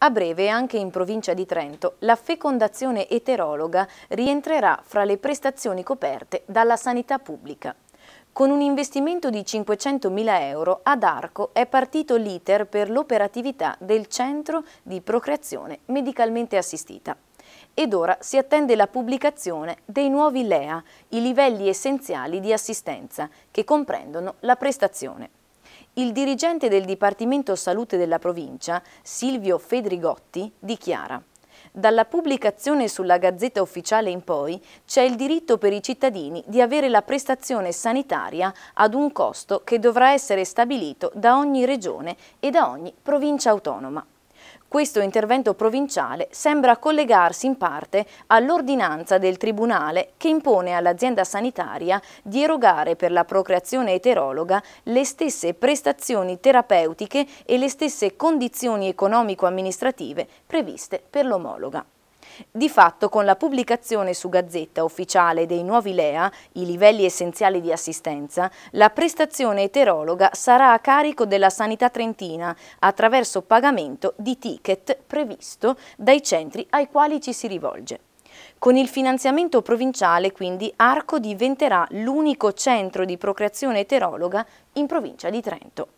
A breve, anche in provincia di Trento, la fecondazione eterologa rientrerà fra le prestazioni coperte dalla sanità pubblica. Con un investimento di 500.000 euro, ad Arco è partito l'iter per l'operatività del Centro di Procreazione Medicalmente Assistita. Ed ora si attende la pubblicazione dei nuovi LEA, i livelli essenziali di assistenza, che comprendono la prestazione. Il dirigente del Dipartimento Salute della provincia, Silvio Fedrigotti, dichiara dalla pubblicazione sulla Gazzetta Ufficiale in poi c'è il diritto per i cittadini di avere la prestazione sanitaria ad un costo che dovrà essere stabilito da ogni regione e da ogni provincia autonoma. Questo intervento provinciale sembra collegarsi in parte all'ordinanza del Tribunale che impone all'azienda sanitaria di erogare per la procreazione eterologa le stesse prestazioni terapeutiche e le stesse condizioni economico-amministrative previste per l'omologa. Di fatto con la pubblicazione su Gazzetta Ufficiale dei nuovi LEA, i livelli essenziali di assistenza, la prestazione eterologa sarà a carico della Sanità Trentina attraverso pagamento di ticket previsto dai centri ai quali ci si rivolge. Con il finanziamento provinciale quindi Arco diventerà l'unico centro di procreazione eterologa in provincia di Trento.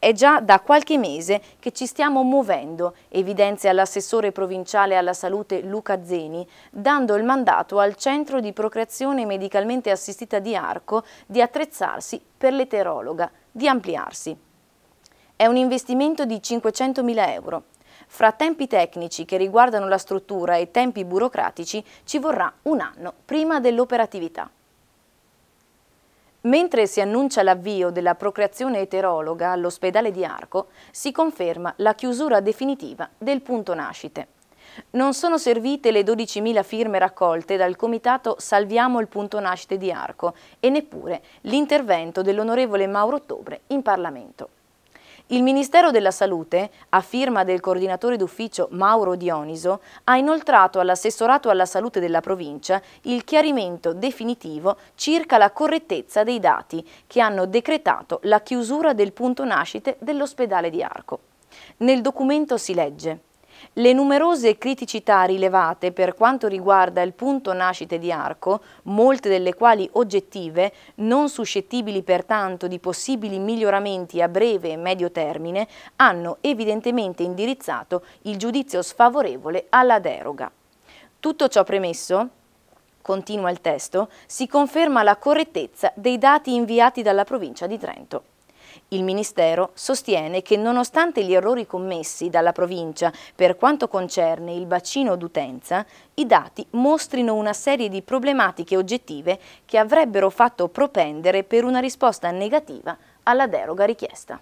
È già da qualche mese che ci stiamo muovendo, evidenzia l'assessore provinciale alla salute Luca Zeni, dando il mandato al Centro di Procreazione Medicalmente Assistita di Arco di attrezzarsi per l'eterologa, di ampliarsi. È un investimento di 500.000 euro. Fra tempi tecnici che riguardano la struttura e tempi burocratici ci vorrà un anno prima dell'operatività. Mentre si annuncia l'avvio della procreazione eterologa all'ospedale di Arco, si conferma la chiusura definitiva del punto nascite. Non sono servite le 12.000 firme raccolte dal comitato Salviamo il punto nascite di Arco e neppure l'intervento dell'onorevole Mauro Ottobre in Parlamento. Il Ministero della Salute, a firma del coordinatore d'ufficio Mauro Dioniso, ha inoltrato all'assessorato alla salute della provincia il chiarimento definitivo circa la correttezza dei dati che hanno decretato la chiusura del punto nascite dell'ospedale di Arco. Nel documento si legge le numerose criticità rilevate per quanto riguarda il punto nascite di Arco, molte delle quali oggettive, non suscettibili pertanto di possibili miglioramenti a breve e medio termine, hanno evidentemente indirizzato il giudizio sfavorevole alla deroga. Tutto ciò premesso, continua il testo, si conferma la correttezza dei dati inviati dalla provincia di Trento. Il Ministero sostiene che nonostante gli errori commessi dalla provincia per quanto concerne il bacino d'utenza, i dati mostrino una serie di problematiche oggettive che avrebbero fatto propendere per una risposta negativa alla deroga richiesta.